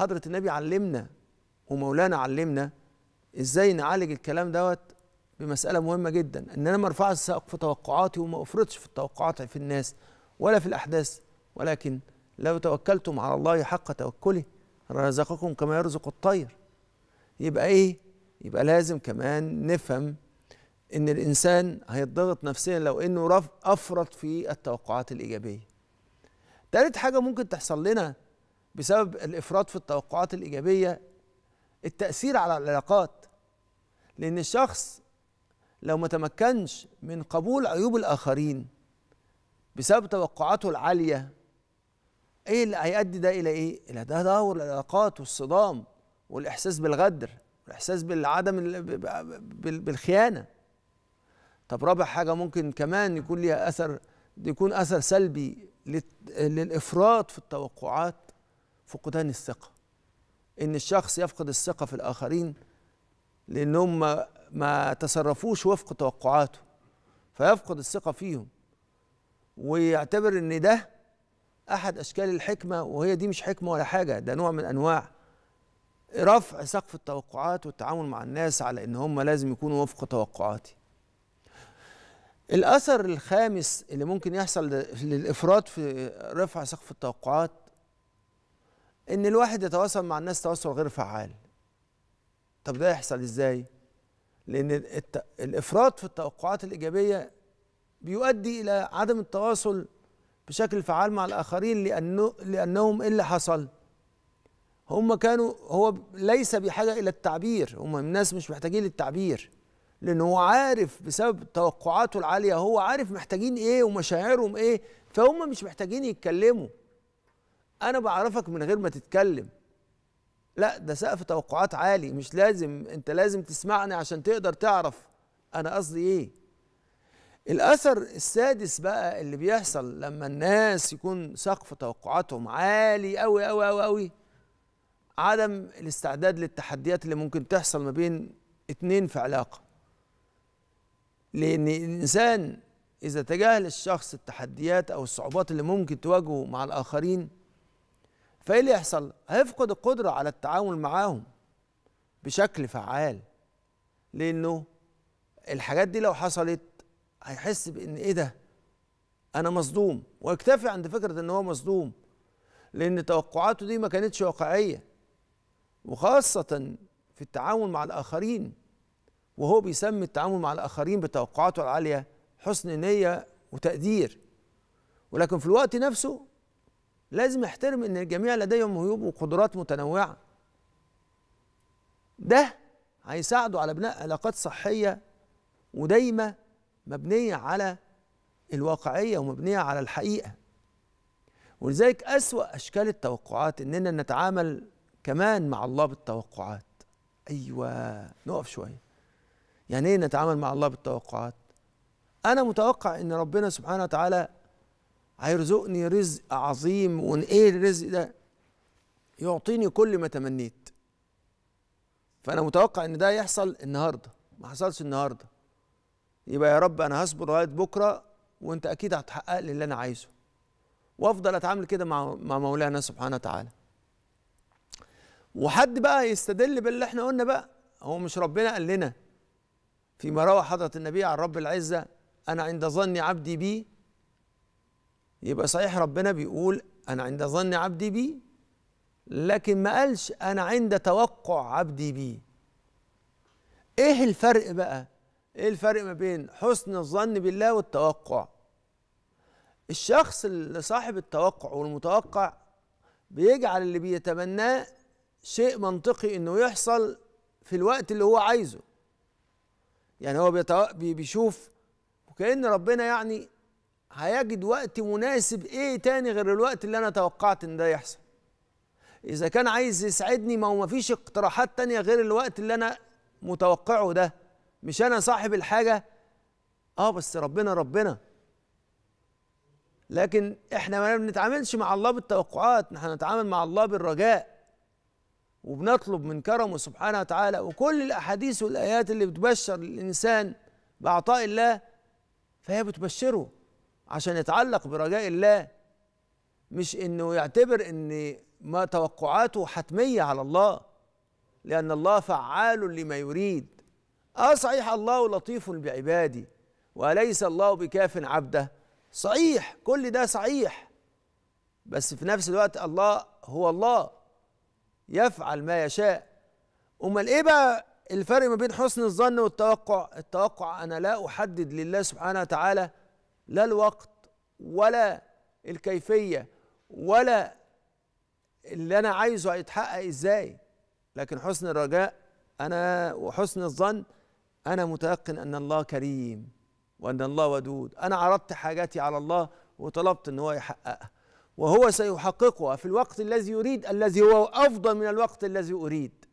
حضرة النبي علمنا ومولانا علمنا ازاي نعالج الكلام دوت بمسألة مهمة جدا ان انا ما ارفعش سقف توقعاتي وما افرطش في التوقعات في الناس ولا في الاحداث ولكن لو توكلتم على الله حق توكله رزقكم كما يرزق الطير يبقى ايه يبقى لازم كمان نفهم ان الانسان هيتضغط نفسيا لو انه افرط في التوقعات الايجابيه تالت حاجه ممكن تحصل لنا بسبب الافراط في التوقعات الايجابيه التاثير على العلاقات لان الشخص لو ما تمكنش من قبول عيوب الاخرين بسبب توقعاته العاليه ايه اللي هيؤدي ده الى ايه الى تدهور العلاقات والصدام والاحساس بالغدر والاحساس بالعدم بالخيانه طب رابع حاجه ممكن كمان يكون ليها اثر يكون اثر سلبي للافراط في التوقعات فقدان الثقه ان الشخص يفقد الثقه في الاخرين لانهم ما, ما تصرفوش وفق توقعاته فيفقد الثقه فيهم ويعتبر ان ده احد اشكال الحكمه وهي دي مش حكمه ولا حاجه ده نوع من انواع رفع سقف التوقعات والتعامل مع الناس على ان هم لازم يكونوا وفق توقعاتي الاثر الخامس اللي ممكن يحصل للافراط في رفع سقف التوقعات ان الواحد يتواصل مع الناس تواصل غير فعال طب ده يحصل ازاي لان الافراط في التوقعات الايجابيه بيؤدي الى عدم التواصل بشكل فعال مع الاخرين لانه لانهم ايه اللي حصل هم كانوا هو ليس بحاجه الى التعبير هم الناس مش محتاجين للتعبير لان هو عارف بسبب توقعاته العاليه هو عارف محتاجين ايه ومشاعرهم ايه فهم مش محتاجين يتكلموا انا بعرفك من غير ما تتكلم لا ده سقف توقعات عالي مش لازم انت لازم تسمعني عشان تقدر تعرف انا قصدي ايه الاثر السادس بقى اللي بيحصل لما الناس يكون سقف توقعاتهم عالي قوي قوي قوي قوي عدم الاستعداد للتحديات اللي ممكن تحصل ما بين اتنين في علاقه لان الانسان اذا تجاهل الشخص التحديات او الصعوبات اللي ممكن تواجهه مع الاخرين فايه اللي يحصل؟ هيفقد القدره على التعامل معاهم بشكل فعال لانه الحاجات دي لو حصلت هيحس بان ايه ده؟ انا مصدوم ويكتفي عند فكره ان هو مصدوم لان توقعاته دي ما كانتش واقعيه وخاصه في التعامل مع الاخرين وهو بيسمي التعامل مع الاخرين بتوقعاته العاليه حسن نيه وتقدير ولكن في الوقت نفسه لازم احترم ان الجميع لديهم هيوب وقدرات متنوعه ده هيساعده على بناء علاقات صحيه ودايمه مبنيه على الواقعيه ومبنيه على الحقيقه ولذلك اسوا اشكال التوقعات اننا نتعامل كمان مع الله بالتوقعات ايوه نقف شويه يعني ايه نتعامل مع الله بالتوقعات انا متوقع ان ربنا سبحانه وتعالى هيرزقني رزق عظيم وإن إيه الرزق ده يعطيني كل ما تمنيت فأنا متوقع إن ده يحصل النهاردة ما حصلش النهاردة يبقى يا رب أنا هصبر لغاية بكرة وأنت أكيد هتحقق لي اللي أنا عايزه وأفضل أتعامل كده مع مع مولانا سبحانه وتعالى وحد بقى يستدل باللي احنا قلنا بقى هو مش ربنا قال لنا فيما روى حضرة النبي عن رب العزة أنا عند ظن عبدي بي يبقى صحيح ربنا بيقول أنا عند ظن عبدي بي لكن ما قالش أنا عند توقع عبدي بي إيه الفرق بقى؟ إيه الفرق ما بين حسن الظن بالله والتوقع؟ الشخص اللي صاحب التوقع والمتوقع بيجعل اللي بيتمناه شيء منطقي انه يحصل في الوقت اللي هو عايزه يعني هو بيشوف وكأن ربنا يعني هيجد وقت مناسب ايه تاني غير الوقت اللي انا توقعت ان ده يحصل اذا كان عايز يسعدني ما هو مفيش اقتراحات تانية غير الوقت اللي انا متوقعه ده مش انا صاحب الحاجه اه بس ربنا ربنا لكن احنا ما بنتعاملش مع الله بالتوقعات نحن نتعامل مع الله بالرجاء وبنطلب من كرمه سبحانه وتعالى وكل الاحاديث والايات اللي بتبشر الانسان بعطاء الله فهي بتبشره عشان يتعلق برجاء الله مش انه يعتبر ان ما توقعاته حتميه على الله لان الله فعال لما يريد اه صحيح الله لطيف بعبادي وليس الله بكاف عبده صحيح كل ده صحيح بس في نفس الوقت الله هو الله يفعل ما يشاء امال ايه بقى الفرق ما بين حسن الظن والتوقع التوقع انا لا احدد لله سبحانه وتعالى لا الوقت ولا الكيفيه ولا اللي انا عايزه هيتحقق ازاي لكن حسن الرجاء انا وحسن الظن انا متيقن ان الله كريم وان الله ودود انا عرضت حاجاتي على الله وطلبت ان هو يحققها وهو سيحققها في الوقت الذي يريد الذي هو افضل من الوقت الذي اريد